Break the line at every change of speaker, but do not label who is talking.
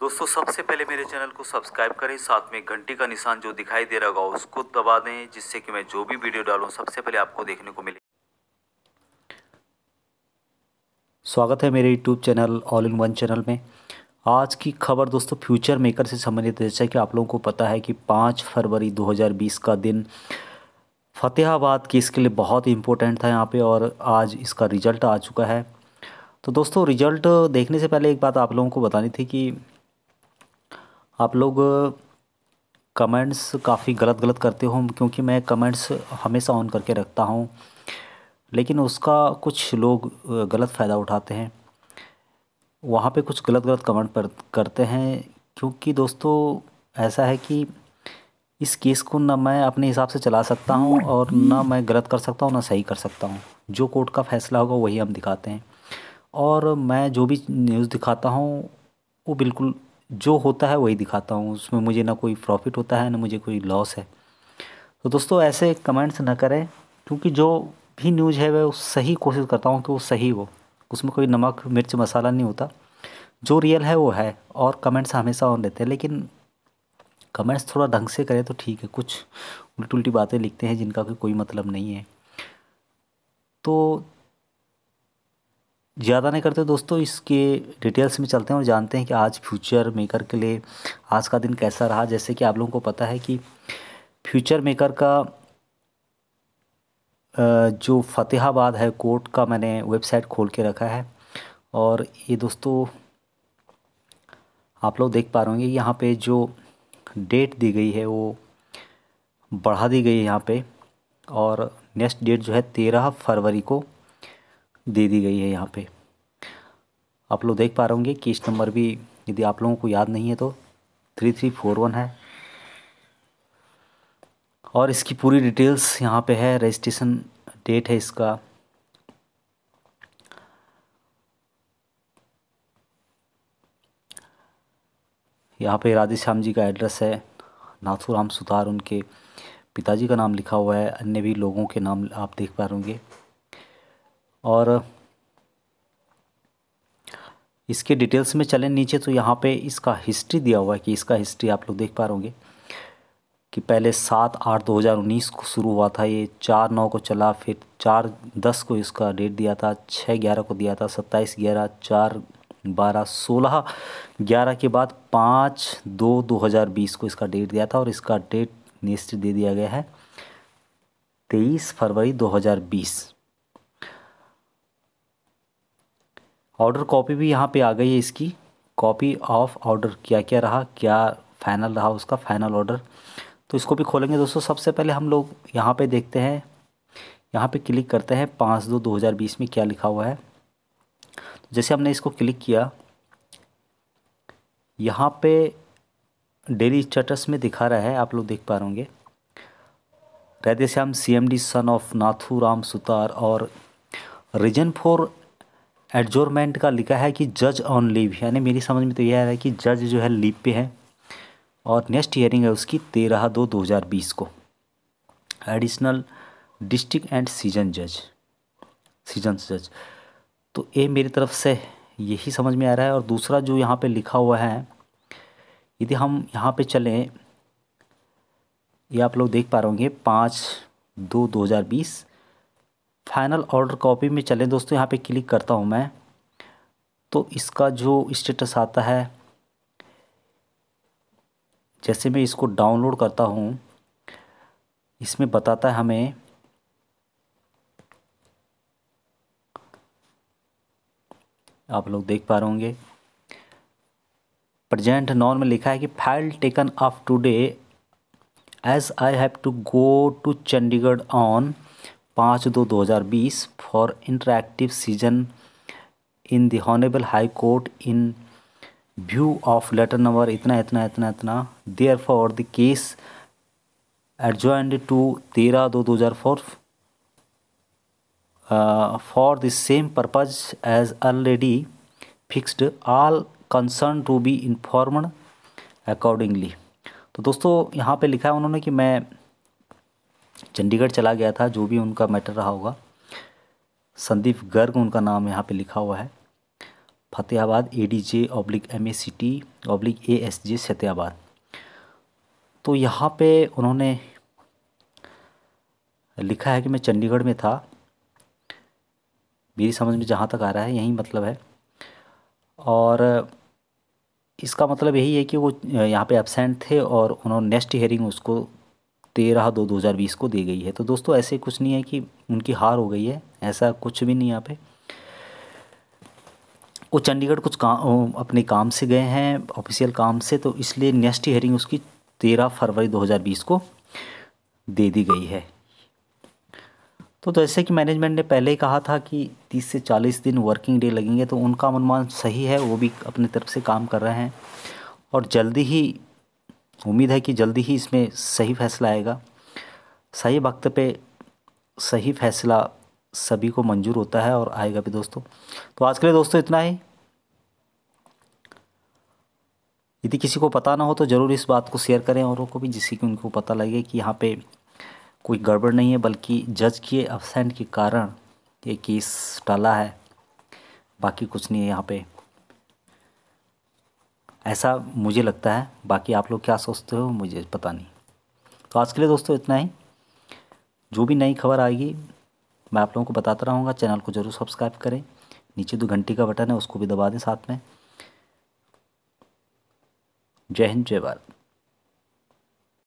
दोस्तों सबसे पहले मेरे चैनल को सब्सक्राइब करें साथ में घंटी का निशान जो दिखाई दे रहा होगा उसको दबा दें जिससे कि मैं जो भी वीडियो डालूं सबसे पहले आपको देखने को मिले स्वागत है मेरे YouTube channel all in one channel में आज की खबर दोस्तों फ्यूचर मेकर से संबंधित जैसा कि आप लोगों को पता है कि पाँच फरवरी दो का दिन फतेहाबाद की इसके लिए बहुत इम्पोर्टेंट था यहाँ पे और आज इसका रिज़ल्ट आ चुका है तो दोस्तों रिज़ल्ट देखने से पहले एक बात आप लोगों को बतानी थी कि आप लोग कमेंट्स काफ़ी गलत गलत करते हो क्योंकि मैं कमेंट्स हमेशा ऑन करके रखता हूँ लेकिन उसका कुछ लोग गलत फ़ायदा उठाते हैं वहाँ पे कुछ गलत गलत कमेंट पर करते हैं क्योंकि दोस्तों ऐसा है कि इस केस को ना मैं अपने हिसाब से चला सकता हूँ और ना मैं गलत कर सकता हूँ ना सही कर सकता हूँ जो कोर्ट का फैसला होगा वही हम दिखाते हैं और मैं जो भी न्यूज़ दिखाता हूँ वो बिल्कुल जो होता है वही दिखाता हूँ उसमें मुझे ना कोई प्रॉफिट होता है ना मुझे कोई लॉस है तो दोस्तों ऐसे कमेंट्स ना करें क्योंकि जो भी न्यूज़ है वह सही कोशिश करता हूँ कि वो सही हो उसमें कोई नमक मिर्च मसाला नहीं होता जो रियल है वो है और कमेंट्स हमेशा ऑन रहते हैं लेकिन कमेंट्स थोड़ा ढंग से करें तो ठीक है कुछ उल्टी उल्टी बातें लिखते हैं जिनका कोई मतलब नहीं है तो ज़्यादा नहीं करते दोस्तों इसके डिटेल्स में चलते हैं और जानते हैं कि आज फ्यूचर मेकर के लिए आज का दिन कैसा रहा जैसे कि आप लोगों को पता है कि फ्यूचर मेकर का जो फतेहाबाद है कोर्ट का मैंने वेबसाइट खोल के रखा है और ये दोस्तों आप लोग देख पा रहे होंगे यहाँ पे जो डेट दी गई है वो बढ़ा दी गई है यहाँ पे और नेक्स्ट डेट जो है तेरह फरवरी को दे दी गई है यहाँ पे आप लोग देख पा रहे होंगे कि इस नंबर भी यदि आप लोगों को याद नहीं है तो थ्री थ्री फोर वन है और इसकी पूरी डिटेल्स यहाँ पे है रजिस्ट्रेशन डेट है इसका यहाँ पे राधेश्याम जी का एड्रेस है राम सुतार उनके पिताजी का नाम लिखा हुआ है अन्य भी लोगों के नाम आप देख पा रहे होंगे और इसके डिटेल्स में चलें नीचे तो यहाँ पे इसका हिस्ट्री दिया हुआ है कि इसका हिस्ट्री आप लोग देख पा रहोगे कि पहले सात आठ दो हज़ार उन्नीस को शुरू हुआ था ये चार नौ को चला फिर चार दस को इसका डेट दिया था छः ग्यारह को दिया था सत्ताईस ग्यारह चार बारह सोलह ग्यारह के बाद पाँच दो दो हज़ार बीस को इसका डेट दिया था और इसका डेट निश्चित दे दिया गया है तेईस फरवरी दो हज़ार बीस ऑर्डर कॉपी भी यहाँ पे आ गई है इसकी कॉपी ऑफ ऑर्डर क्या क्या रहा क्या फाइनल रहा उसका फाइनल ऑर्डर तो इसको भी खोलेंगे दोस्तों सबसे पहले हम लोग यहाँ पे देखते हैं यहाँ पे क्लिक करते हैं पाँच दो दो हज़ार बीस में क्या लिखा हुआ है तो जैसे हमने इसको क्लिक किया यहाँ पे डेली स्टेटस में दिखा रहा है आप लोग देख पा होंगे रहते Shyam C M D son of Nathu Ram Sutar और रीजन फॉर एडजोरमेंट का लिखा है कि जज ऑन लीव यानी मेरी समझ में तो यह है कि जज जो है लीव पे है और नेक्स्ट हियरिंग है उसकी तेरह दो दो हज़ार बीस को एडिशनल डिस्ट्रिक्ट एंड सीजन जज सीजन जज तो ये मेरी तरफ से यही समझ में आ रहा है और दूसरा जो यहाँ पे लिखा हुआ है यदि हम यहाँ पे चलें ये आप लोग देख पा रहे होंगे पाँच दो दो हज़ार बीस फाइनल ऑर्डर कॉपी में चलें दोस्तों यहाँ पे क्लिक करता हूँ मैं तो इसका जो स्टेटस आता है जैसे मैं इसको डाउनलोड करता हूँ इसमें बताता है हमें आप लोग देख पा रहे होंगे प्रजेंट नॉन में लिखा है कि file taken off today as I have to go to Chandigarh on पाँच दो दो हज़ार बीस for interactive session in the honourable high court in view of letter number इतना इतना इतना इतना there for the case adjourned to तेरह दो दो हज़ार for for the same purpose as already fixed all concern to be inform accordingly तो दोस्तों यहाँ पे लिखा है उन्होंने कि मैं चंडीगढ़ चला गया था जो भी उनका मैटर रहा होगा संदीप गर्ग उनका नाम यहाँ पे लिखा हुआ है Fatehabad A D J oblique M A C T oblique A S J Satyabad तो यहाँ पे उन्होंने लिखा है कि मैं चंडीगढ़ में था मेरी समझ में जहाँ तक आ रहा है यही मतलब है और इसका मतलब यही है कि वो यहाँ पे एबसेंट थे और उन्होंने नेक्स्ट हेयरिंग उसको तेरह दो दो हज़ार बीस को दी गई है तो दोस्तों ऐसे कुछ नहीं है कि उनकी हार हो गई है ऐसा कुछ भी नहीं यहाँ पे वो चंडीगढ़ कुछ काम अपने काम से गए हैं ऑफिशियल काम से तो इसलिए नेक्स्ट हेयरिंग उसकी तेरह फरवरी दो हज़ार बीस को दे दी गई है तो जैसे तो कि मैनेजमेंट ने पहले ही कहा था कि 30 से 40 दिन वर्किंग डे लगेंगे तो उनका अनुमान सही है वो भी अपनी तरफ से काम कर रहे हैं और जल्दी ही उम्मीद है कि जल्दी ही इसमें सही फैसला आएगा सही वक्त पे सही फैसला सभी को मंजूर होता है और आएगा भी दोस्तों तो आज के लिए दोस्तों इतना ही यदि किसी को पता ना हो तो ज़रूर इस बात को शेयर करें औरों को भी जिससे कि उनको पता लगे कि यहाँ पे कोई गड़बड़ नहीं है बल्कि जज के एबसेंट के कारण ये केस टाला है बाकी कुछ नहीं है यहाँ पर ऐसा मुझे लगता है बाकी आप लोग क्या सोचते हो मुझे पता नहीं तो आज के लिए दोस्तों इतना ही जो भी नई खबर आएगी मैं आप लोगों को बताता रहूँगा चैनल को ज़रूर सब्सक्राइब करें नीचे दो घंटी का बटन है उसको भी दबा दें साथ में जय हिंद जय भारत